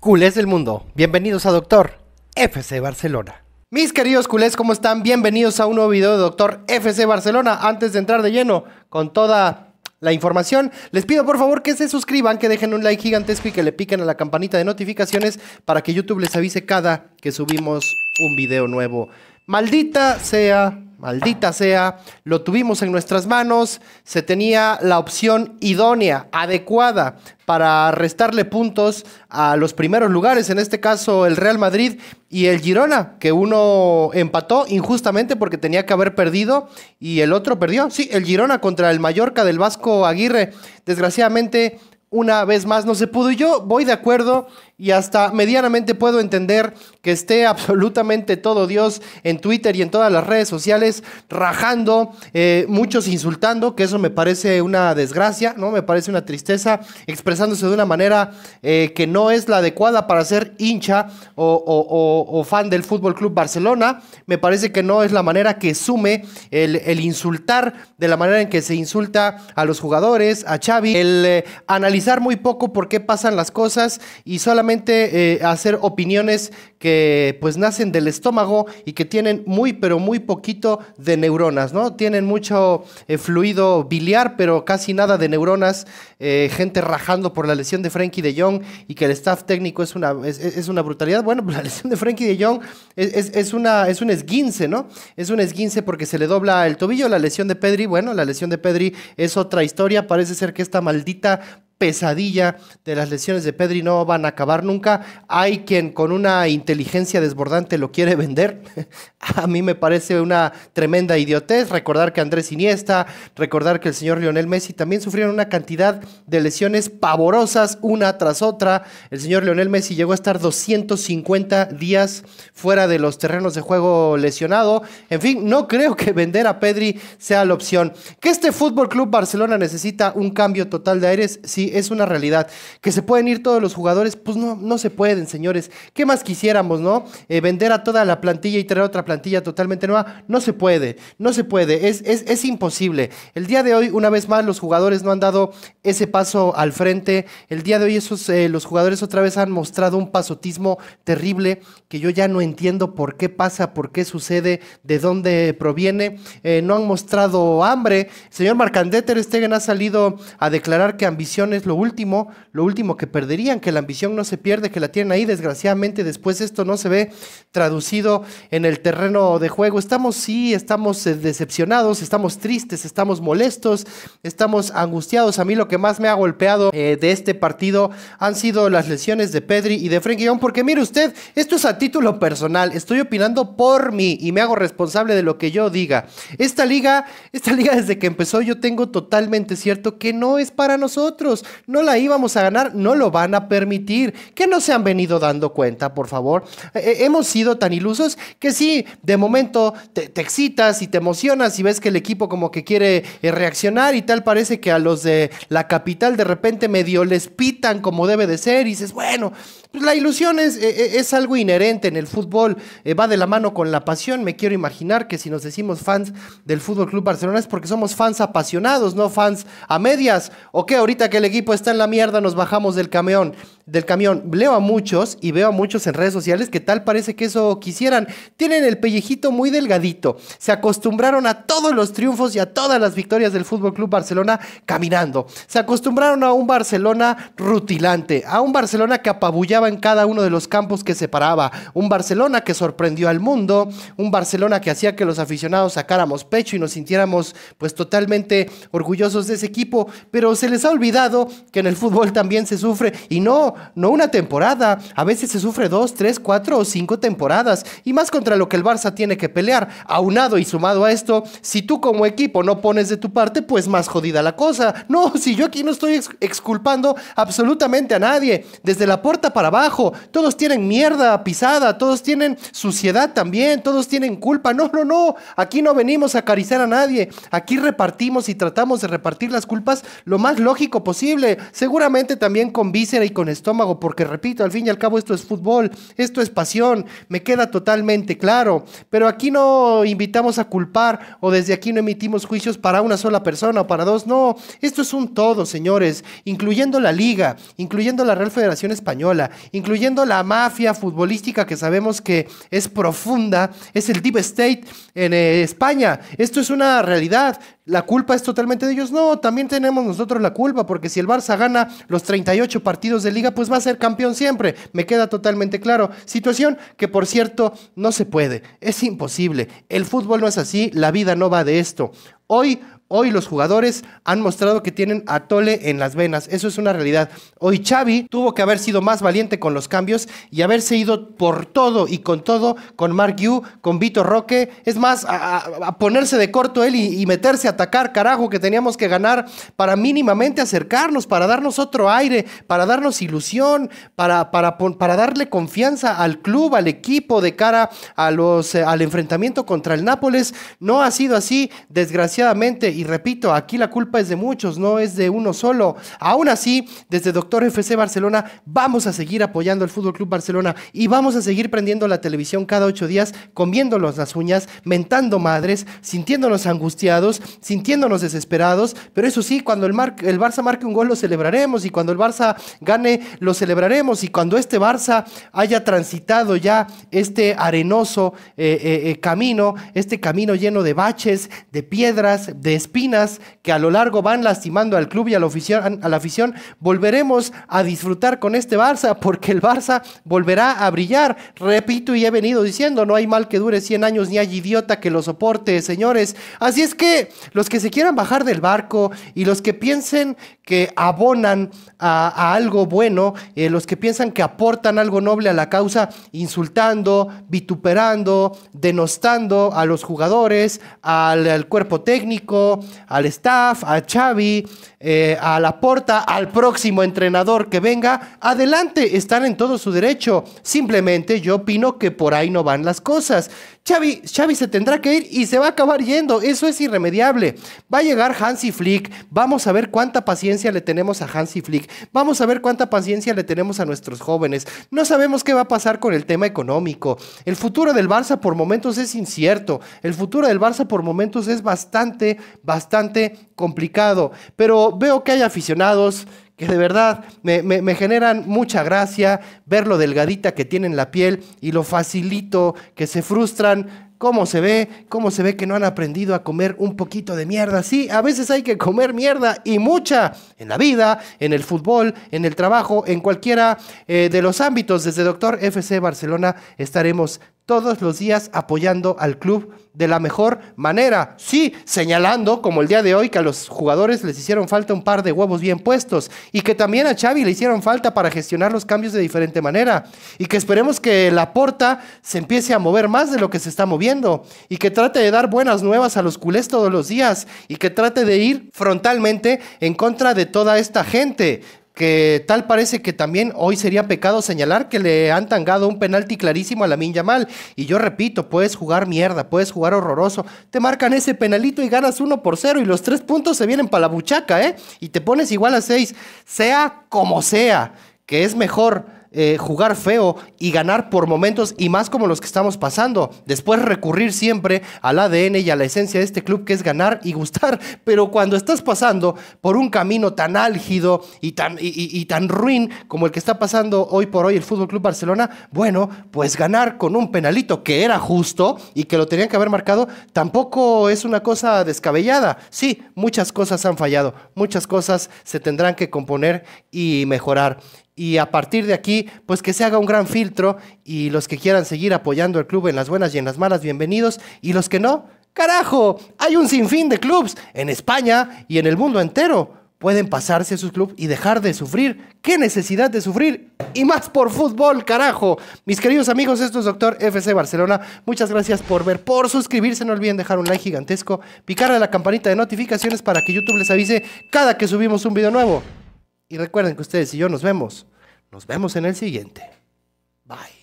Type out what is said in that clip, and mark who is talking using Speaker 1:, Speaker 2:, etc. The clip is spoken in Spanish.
Speaker 1: Culés del mundo, bienvenidos a Doctor FC Barcelona. Mis queridos culés, ¿cómo están? Bienvenidos a un nuevo video de Doctor FC Barcelona. Antes de entrar de lleno con toda la información, les pido por favor que se suscriban, que dejen un like gigantesco y que le piquen a la campanita de notificaciones para que YouTube les avise cada que subimos un video nuevo. Maldita sea Maldita sea, lo tuvimos en nuestras manos, se tenía la opción idónea, adecuada, para restarle puntos a los primeros lugares, en este caso el Real Madrid y el Girona, que uno empató injustamente porque tenía que haber perdido y el otro perdió. Sí, el Girona contra el Mallorca del Vasco Aguirre. Desgraciadamente, una vez más no se pudo y yo voy de acuerdo y hasta medianamente puedo entender que esté absolutamente todo Dios en Twitter y en todas las redes sociales rajando, eh, muchos insultando, que eso me parece una desgracia, ¿no? Me parece una tristeza, expresándose de una manera eh, que no es la adecuada para ser hincha o, fan del Fútbol Club Barcelona. Me parece que no es la manera que sume el, insultar de la manera en que se insulta a los jugadores, a Xavi, el eh, analizar muy poco por qué pasan las cosas y solamente eh, hacer opiniones que pues nacen del estómago y que tienen muy pero muy poquito de neuronas, ¿no? Tienen mucho eh, fluido biliar, pero casi nada de neuronas, eh, gente rajando por la lesión de Frankie de Jong y que el staff técnico es una, es, una brutalidad. Bueno, pues la lesión de Frankie de Jong es, una, es un esguince, ¿no? Es un esguince porque se le dobla el tobillo, la lesión de Pedri, bueno, la lesión de Pedri es otra historia, parece ser que esta maldita pesadilla de las lesiones de Pedri no van a acabar nunca. Hay quien con una inteligencia desbordante lo quiere vender. A mí me parece una tremenda idiotez recordar que Andrés Iniesta, recordar que el señor Lionel Messi también sufrieron una cantidad de lesiones pavorosas una tras otra. El señor Lionel Messi llegó a estar 250 días fuera de los terrenos de juego lesionado. En fin, no creo que vender a Pedri sea la opción. Que este Fútbol Club Barcelona necesita un cambio total de aires, sí, es una realidad. Que se pueden ir todos los jugadores, pues no, no se pueden, señores. ¿Qué más quisiera? ¿no? Eh, vender a toda la plantilla y traer otra plantilla totalmente nueva, no se puede, no se puede, es, es, es imposible. El día de hoy, una vez más, los jugadores no han dado ese paso al frente. El día de hoy, esos, eh, los jugadores otra vez han mostrado un pasotismo terrible que yo ya no entiendo por qué pasa, por qué sucede, de dónde proviene. Eh, no han mostrado hambre. El señor Marcandeter Stegen ha salido a declarar que ambición es lo último, lo último que perderían, que la ambición no se pierde, que la tienen ahí, desgraciadamente, después de esto no se ve traducido en el terreno de juego. Estamos, sí, estamos eh, decepcionados, estamos tristes, estamos molestos, estamos angustiados. A mí lo que más me ha golpeado eh, de este partido han sido las lesiones de Pedri y de Frenkie Young, porque mire usted, esto es a título personal, estoy opinando por mí y me hago responsable de lo que yo diga. Esta liga, esta liga desde que empezó yo tengo totalmente cierto que no es para nosotros, no la íbamos a ganar, no lo van a permitir. Que no se han venido dando cuenta, por favor. Eh, eh, hemos sido tan ilusos que sí, de momento te, excitas y te emocionas y ves que el equipo como que quiere eh, reaccionar y tal, parece que a los de la capital de repente medio les pitan como debe de ser y dices, bueno, pues la ilusión es, algo inherente en el fútbol, va de la mano con la pasión. Me quiero imaginar que si nos decimos fans del Fútbol Club Barcelona es porque somos fans apasionados, no fans a medias. O que ahorita que el equipo está en la mierda nos bajamos del camión del camión. Leo a muchos y veo a muchos en redes sociales que tal parece que eso quisieran. Tienen el pellejito muy delgadito. Se acostumbraron a todos los triunfos y a todas las victorias del Fútbol Club Barcelona caminando. Se acostumbraron a un Barcelona rutilante, a un Barcelona que apabullaba en cada uno de los campos que separaba, un Barcelona que sorprendió al mundo, un Barcelona que hacía que los aficionados sacáramos pecho y nos sintiéramos pues totalmente orgullosos de ese equipo, pero se les ha olvidado que en el fútbol también se sufre y no, no una temporada. A veces se sufre dos, tres, cuatro o cinco temporadas. Y más contra lo que el Barça tiene que pelear. Aunado y sumado a esto, si tú como equipo no pones de tu parte, pues más jodida la cosa. No, si yo aquí no estoy exculpando absolutamente a nadie. Desde la puerta para abajo, todos tienen mierda pisada, todos tienen suciedad también, todos tienen culpa. No, no, no. Aquí no venimos a acariciar a nadie. Aquí repartimos y tratamos de repartir las culpas lo más lógico posible. Seguramente también con víscera y con esto porque repito, al fin y al cabo esto es fútbol, esto es pasión, me queda totalmente claro, pero aquí no invitamos a culpar o desde aquí no emitimos juicios para una sola persona o para dos, no, esto es un todo, señores, incluyendo la liga, incluyendo la Real Federación Española, incluyendo la mafia futbolística que sabemos que es profunda, es el deep state en eh, España, esto es una realidad, la culpa es totalmente de ellos. No, también tenemos nosotros la culpa, porque si el Barça gana los 38 partidos de liga, pues va a ser campeón siempre. Me queda totalmente claro. Situación que, por cierto, no se puede. Es imposible. El fútbol no es así, la vida no va de esto. Hoy Hoy los jugadores han mostrado que tienen a en las venas, eso es una realidad. Hoy Xavi tuvo que haber sido más valiente con los cambios y haberse ido por todo y con todo con Mark Yu, con Vito Roque, es más, a, ponerse de corto él y, meterse a atacar, carajo, que teníamos que ganar para mínimamente acercarnos, para darnos otro aire, para darnos ilusión, para, para, para darle confianza al club, al equipo de cara a los, eh, al enfrentamiento contra el Nápoles. No ha sido así, desgraciadamente y repito, aquí la culpa es de muchos, no es de uno solo. Aún así, desde Doctor FC Barcelona vamos a seguir apoyando al Fútbol Club Barcelona y vamos a seguir prendiendo la televisión cada ocho días, comiéndonos las uñas, mentando madres, sintiéndonos angustiados, sintiéndonos desesperados. Pero eso sí, cuando el, Barça marque un gol lo celebraremos y cuando el Barça gane lo celebraremos y cuando este Barça haya transitado ya este arenoso eh, eh, eh, camino, este camino lleno de baches, de piedras, de espinas que a lo largo van lastimando al club y a la, afición, a la afición, volveremos a disfrutar con este Barça porque el Barça volverá a brillar. Repito y he venido diciendo, no hay mal que dure 100 años ni hay idiota que lo soporte, señores. Así es que los que se quieran bajar del barco y los que piensen que abonan a, algo bueno, eh, los que piensan que aportan algo noble a la causa, insultando, vituperando, denostando a los jugadores, al, cuerpo técnico, al staff, a Xavi, eh, a la porta, al próximo entrenador que venga. Adelante, están en todo su derecho. Simplemente yo opino que por ahí no van las cosas. Xavi, Xavi se tendrá que ir y se va a acabar yendo. Eso es irremediable. Va a llegar Hansi Flick. Vamos a ver cuánta paciencia le tenemos a Hansi Flick, vamos a ver cuánta paciencia le tenemos a nuestros jóvenes, no sabemos qué va a pasar con el tema económico, el futuro del Barça por momentos es incierto, el futuro del Barça por momentos es bastante, bastante complicado, pero veo que hay aficionados que de verdad me, generan mucha gracia ver lo delgadita que tienen la piel y lo facilito que se frustran. ¿Cómo se ve? ¿Cómo se ve que no han aprendido a comer un poquito de mierda? Sí, a veces hay que comer mierda y mucha en la vida, en el fútbol, en el trabajo, en cualquiera eh, de los ámbitos. Desde Doctor FC Barcelona estaremos todos los días apoyando al club de la mejor manera. Sí, señalando, como el día de hoy, que a los jugadores les hicieron falta un par de huevos bien puestos y que también a Xavi le hicieron falta para gestionar los cambios de diferente manera y que esperemos que la porta se empiece a mover más de lo que se está moviendo y que trate de dar buenas nuevas a los culés todos los días y que trate de ir frontalmente en contra de toda esta gente, que tal parece que también hoy sería pecado señalar que le han tangado un penalti clarísimo a la Minya Mal. Y yo repito, puedes jugar mierda, puedes jugar horroroso. Te marcan ese penalito y ganas uno por cero y los tres puntos se vienen para la buchaca, ¿eh? Y te pones igual a seis sea como sea, que es mejor eh, jugar feo y ganar por momentos y más como los que estamos pasando. Después recurrir siempre al ADN y a la esencia de este club que es ganar y gustar. Pero cuando estás pasando por un camino tan álgido y tan, y, tan ruin como el que está pasando hoy por hoy el Fútbol Club Barcelona, bueno, pues ganar con un penalito que era justo y que lo tenían que haber marcado tampoco es una cosa descabellada. Sí, muchas cosas han fallado, muchas cosas se tendrán que componer y mejorar y a partir de aquí, pues que se haga un gran filtro y los que quieran seguir apoyando al club en las buenas y en las malas, bienvenidos, y los que no, carajo, hay un sinfín de clubs en España y en el mundo entero. Pueden pasarse a sus clubes y dejar de sufrir. ¿Qué necesidad de sufrir? Y más por fútbol, carajo. Mis queridos amigos, esto es Doctor FC Barcelona. Muchas gracias por ver, por suscribirse. No olviden dejar un like gigantesco, picarle a la campanita de notificaciones para que YouTube les avise cada que subimos un video nuevo. Y recuerden que ustedes y yo nos vemos. Nos vemos en el siguiente. Bye.